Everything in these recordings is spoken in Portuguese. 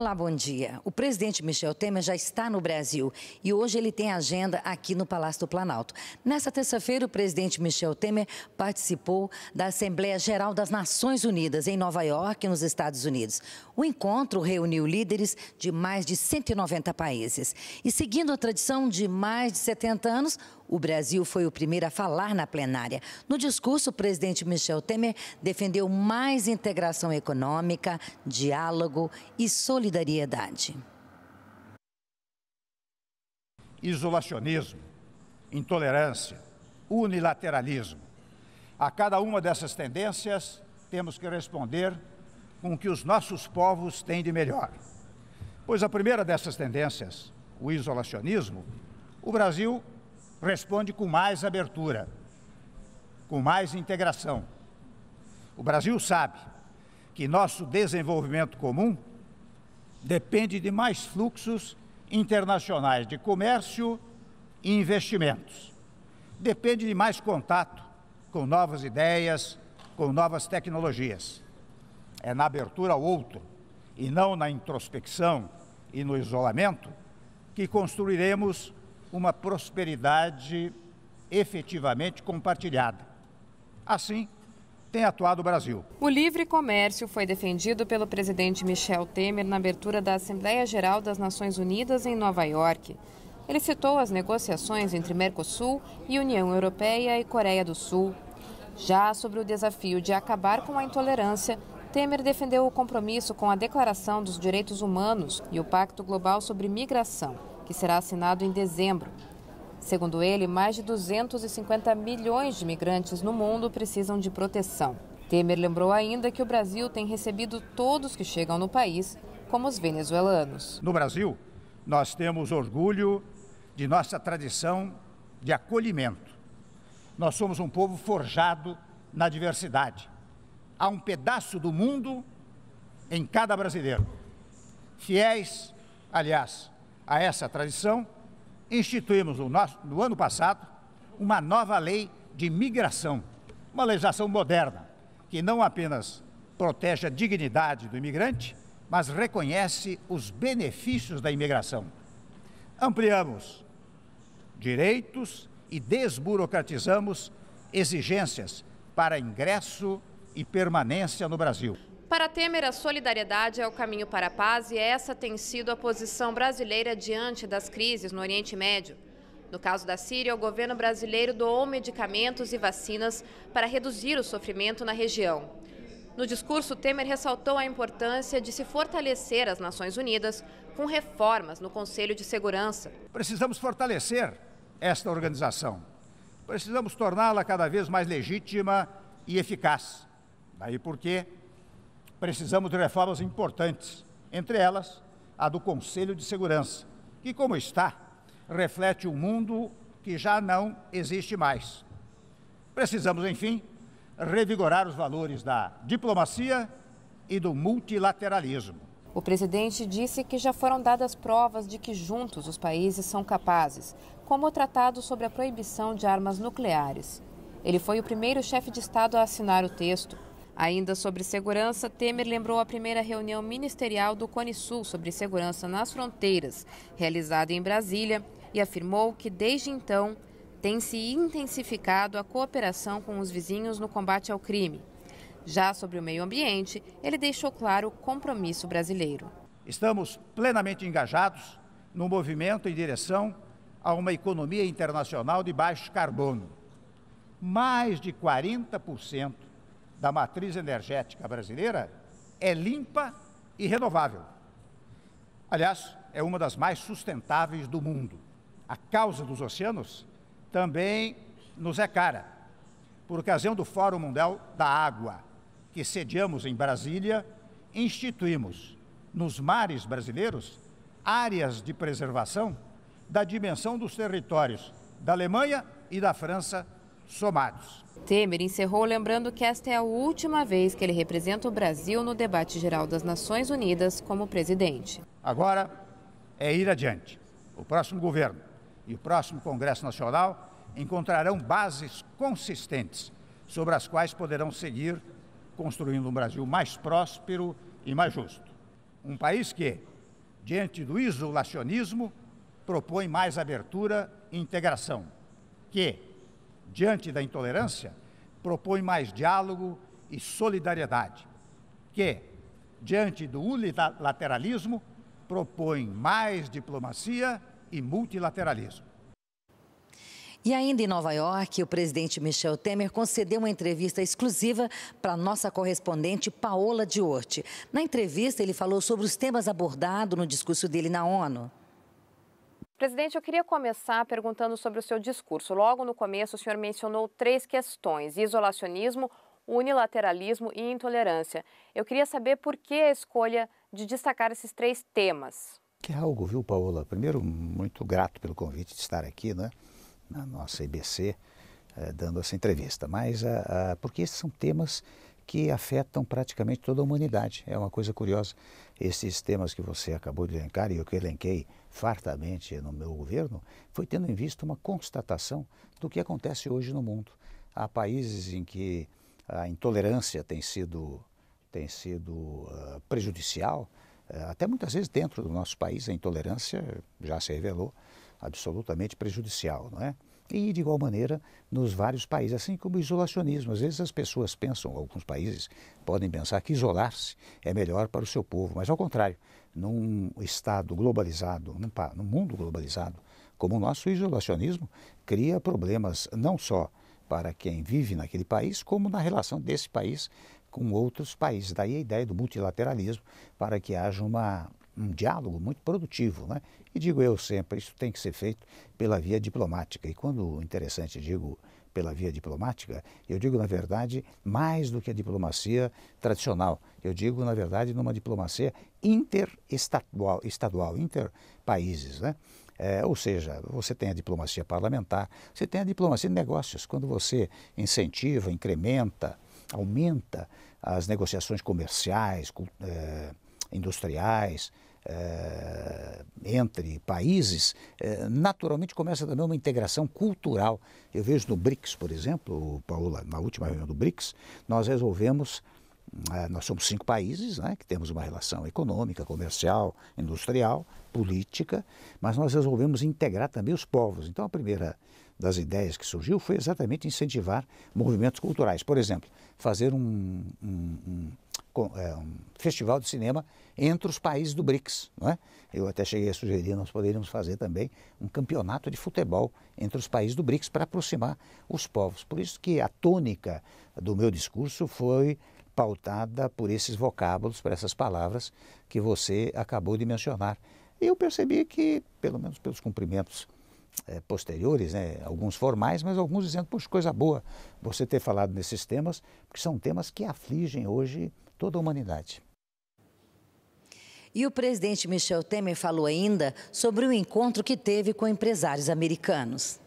Olá, bom dia. O presidente Michel Temer já está no Brasil e hoje ele tem agenda aqui no Palácio do Planalto. Nessa terça-feira, o presidente Michel Temer participou da Assembleia Geral das Nações Unidas em Nova York, nos Estados Unidos. O encontro reuniu líderes de mais de 190 países. E seguindo a tradição de mais de 70 anos, o Brasil foi o primeiro a falar na plenária. No discurso, o presidente Michel Temer defendeu mais integração econômica, diálogo e solidariedade. Isolacionismo, intolerância, unilateralismo. A cada uma dessas tendências, temos que responder com o que os nossos povos têm de melhor. Pois a primeira dessas tendências, o isolacionismo, o Brasil responde com mais abertura, com mais integração. O Brasil sabe que nosso desenvolvimento comum depende de mais fluxos internacionais de comércio e investimentos. Depende de mais contato com novas ideias, com novas tecnologias. É na abertura ao outro e não na introspecção e no isolamento que construiremos uma prosperidade efetivamente compartilhada. Assim, tem atuado o Brasil. O livre comércio foi defendido pelo presidente Michel Temer na abertura da Assembleia Geral das Nações Unidas em Nova York. Ele citou as negociações entre Mercosul e União Europeia e Coreia do Sul. Já sobre o desafio de acabar com a intolerância, Temer defendeu o compromisso com a Declaração dos Direitos Humanos e o Pacto Global sobre Migração que será assinado em dezembro. Segundo ele, mais de 250 milhões de migrantes no mundo precisam de proteção. Temer lembrou ainda que o Brasil tem recebido todos que chegam no país, como os venezuelanos. No Brasil, nós temos orgulho de nossa tradição de acolhimento. Nós somos um povo forjado na diversidade. Há um pedaço do mundo em cada brasileiro. Fiéis, aliás, a essa tradição, instituímos no, nosso, no ano passado uma nova lei de migração, uma legislação moderna, que não apenas protege a dignidade do imigrante, mas reconhece os benefícios da imigração. Ampliamos direitos e desburocratizamos exigências para ingresso e permanência no Brasil. Para Temer, a solidariedade é o caminho para a paz e essa tem sido a posição brasileira diante das crises no Oriente Médio. No caso da Síria, o governo brasileiro doou medicamentos e vacinas para reduzir o sofrimento na região. No discurso, Temer ressaltou a importância de se fortalecer as Nações Unidas com reformas no Conselho de Segurança. Precisamos fortalecer esta organização. Precisamos torná-la cada vez mais legítima e eficaz. Daí porque precisamos de reformas importantes, entre elas a do Conselho de Segurança, que, como está, reflete um mundo que já não existe mais. Precisamos, enfim, revigorar os valores da diplomacia e do multilateralismo. O presidente disse que já foram dadas provas de que juntos os países são capazes, como o Tratado sobre a Proibição de Armas Nucleares. Ele foi o primeiro chefe de Estado a assinar o texto Ainda sobre segurança, Temer lembrou a primeira reunião ministerial do Cone Sul sobre segurança nas fronteiras, realizada em Brasília, e afirmou que desde então tem se intensificado a cooperação com os vizinhos no combate ao crime. Já sobre o meio ambiente, ele deixou claro o compromisso brasileiro. Estamos plenamente engajados no movimento em direção a uma economia internacional de baixo carbono. Mais de 40% da matriz energética brasileira é limpa e renovável. Aliás, é uma das mais sustentáveis do mundo. A causa dos oceanos também nos é cara. Por ocasião do Fórum Mundial da Água, que sediamos em Brasília, instituímos nos mares brasileiros áreas de preservação da dimensão dos territórios da Alemanha e da França somados. Temer encerrou lembrando que esta é a última vez que ele representa o Brasil no debate geral das Nações Unidas como presidente. Agora é ir adiante. O próximo governo e o próximo Congresso Nacional encontrarão bases consistentes sobre as quais poderão seguir construindo um Brasil mais próspero e mais justo. Um país que, diante do isolacionismo, propõe mais abertura e integração, que, diante da intolerância, propõe mais diálogo e solidariedade, que, diante do unilateralismo, propõe mais diplomacia e multilateralismo. E ainda em Nova York, o presidente Michel Temer concedeu uma entrevista exclusiva para nossa correspondente Paola Diorte. Na entrevista, ele falou sobre os temas abordados no discurso dele na ONU. Presidente, eu queria começar perguntando sobre o seu discurso. Logo no começo, o senhor mencionou três questões: isolacionismo, unilateralismo e intolerância. Eu queria saber por que a escolha de destacar esses três temas. Que é algo, viu, Paola? Primeiro, muito grato pelo convite de estar aqui, né, na nossa IBC, eh, dando essa entrevista. Mas ah, ah, porque esses são temas que afetam praticamente toda a humanidade. É uma coisa curiosa. Esses temas que você acabou de elencar e eu que elenquei fartamente no meu governo, foi tendo em vista uma constatação do que acontece hoje no mundo. Há países em que a intolerância tem sido, tem sido uh, prejudicial, uh, até muitas vezes dentro do nosso país a intolerância já se revelou absolutamente prejudicial, não é? E, de igual maneira, nos vários países, assim como o isolacionismo. Às vezes as pessoas pensam, alguns países podem pensar que isolar-se é melhor para o seu povo, mas, ao contrário, num Estado globalizado, num, num mundo globalizado, como o nosso, o isolacionismo cria problemas não só para quem vive naquele país, como na relação desse país com outros países. Daí a ideia do multilateralismo para que haja uma um diálogo muito produtivo. Né? E digo eu sempre, isso tem que ser feito pela via diplomática. E quando, interessante, digo pela via diplomática, eu digo, na verdade, mais do que a diplomacia tradicional. Eu digo, na verdade, numa diplomacia interestadual, estadual, interpaíses. Né? É, ou seja, você tem a diplomacia parlamentar, você tem a diplomacia de negócios. Quando você incentiva, incrementa, aumenta as negociações comerciais, é, industriais, Uh, entre países, uh, naturalmente começa também uma integração cultural. Eu vejo no BRICS, por exemplo, Paula, na última reunião do BRICS, nós resolvemos. Eh, nós somos cinco países né, que temos uma relação econômica, comercial, industrial, política, mas nós resolvemos integrar também os povos. Então, a primeira das ideias que surgiu foi exatamente incentivar movimentos culturais. Por exemplo, fazer um, um é, um festival de cinema entre os países do BRICS. Não é? Eu até cheguei a sugerir, nós poderíamos fazer também um campeonato de futebol entre os países do BRICS para aproximar os povos. Por isso que a tônica do meu discurso foi pautada por esses vocábulos, por essas palavras que você acabou de mencionar. E eu percebi que, pelo menos pelos cumprimentos é, posteriores, né, alguns formais, mas alguns dizendo, poxa, coisa boa você ter falado nesses temas, porque são temas que afligem hoje toda a humanidade. E o presidente Michel Temer falou ainda sobre o encontro que teve com empresários americanos.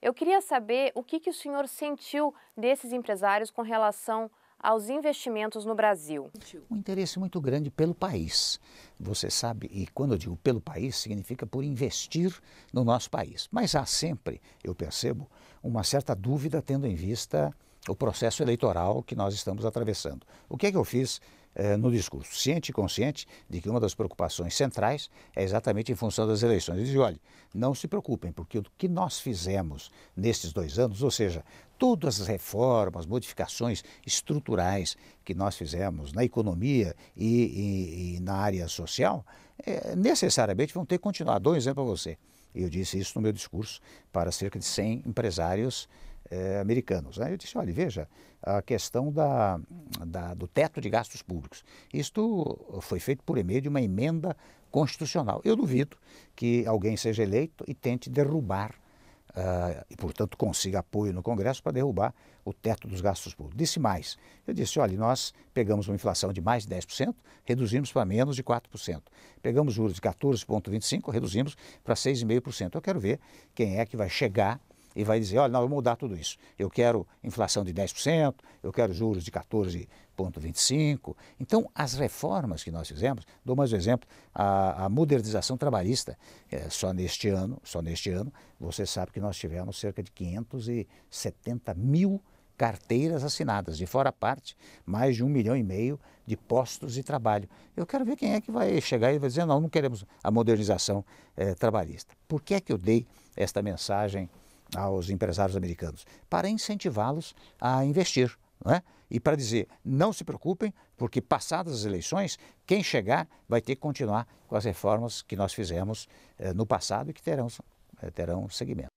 Eu queria saber o que, que o senhor sentiu desses empresários com relação aos investimentos no Brasil. Um interesse muito grande pelo país. Você sabe, e quando eu digo pelo país, significa por investir no nosso país. Mas há sempre, eu percebo, uma certa dúvida tendo em vista o processo eleitoral que nós estamos atravessando. O que é que eu fiz eh, no discurso? Ciente e consciente de que uma das preocupações centrais é exatamente em função das eleições. Eu disse, olha, não se preocupem, porque o que nós fizemos nesses dois anos, ou seja, todas as reformas, modificações estruturais que nós fizemos na economia e, e, e na área social, eh, necessariamente vão ter que continuar. Dou um exemplo para você. Eu disse isso no meu discurso para cerca de 100 empresários eh, americanos. Né? Eu disse, olha, veja, a questão da, da, do teto de gastos públicos. Isto foi feito por meio de uma emenda constitucional. Eu duvido que alguém seja eleito e tente derrubar Uh, e, portanto, consiga apoio no Congresso para derrubar o teto dos gastos públicos. Disse mais. Eu disse: olha, nós pegamos uma inflação de mais de 10%, reduzimos para menos de 4%. Pegamos juros de 14,25%, reduzimos para 6,5%. Eu quero ver quem é que vai chegar e vai dizer, olha, não, eu vou mudar tudo isso. Eu quero inflação de 10%, eu quero juros de 14,25%. Então, as reformas que nós fizemos, dou mais um exemplo, a, a modernização trabalhista. É, só neste ano, só neste ano, você sabe que nós tivemos cerca de 570 mil carteiras assinadas, de fora a parte, mais de um milhão e meio de postos de trabalho. Eu quero ver quem é que vai chegar e vai dizer, não, não queremos a modernização é, trabalhista. Por que é que eu dei esta mensagem aos empresários americanos, para incentivá-los a investir. É? E para dizer, não se preocupem, porque passadas as eleições, quem chegar vai ter que continuar com as reformas que nós fizemos eh, no passado e que terão, eh, terão seguimento.